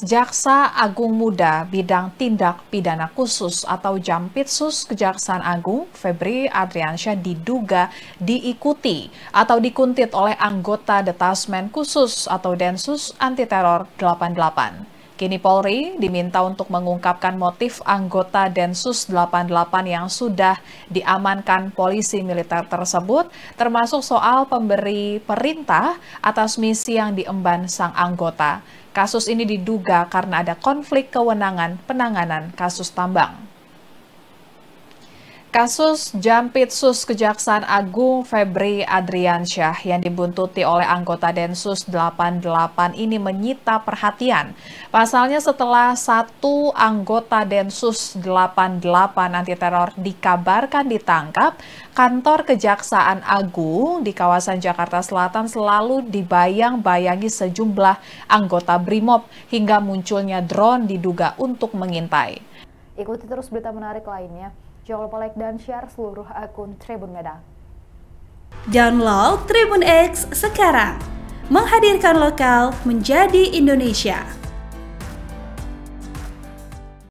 Jaksa Agung Muda Bidang Tindak Pidana Khusus atau Jampitsus Kejaksaan Agung Febri Adriansyah diduga diikuti atau dikuntit oleh anggota Detasmen Khusus atau Densus Anti Teror 88. Kini Polri diminta untuk mengungkapkan motif anggota Densus 88 yang sudah diamankan polisi militer tersebut, termasuk soal pemberi perintah atas misi yang diemban sang anggota. Kasus ini diduga karena ada konflik kewenangan penanganan kasus tambang. Kasus Jampitsus Kejaksaan Agung Febri Adriansyah yang dibuntuti oleh anggota Densus 88 ini menyita perhatian. Pasalnya setelah satu anggota Densus 88 anti teror dikabarkan ditangkap, kantor Kejaksaan Agung di kawasan Jakarta Selatan selalu dibayang-bayangi sejumlah anggota BRIMOB hingga munculnya drone diduga untuk mengintai. Ikuti terus berita menarik lainnya. Jangan lupa like dan share seluruh akun Tribun Medan. Download Tribun X sekarang. Menghadirkan lokal menjadi Indonesia.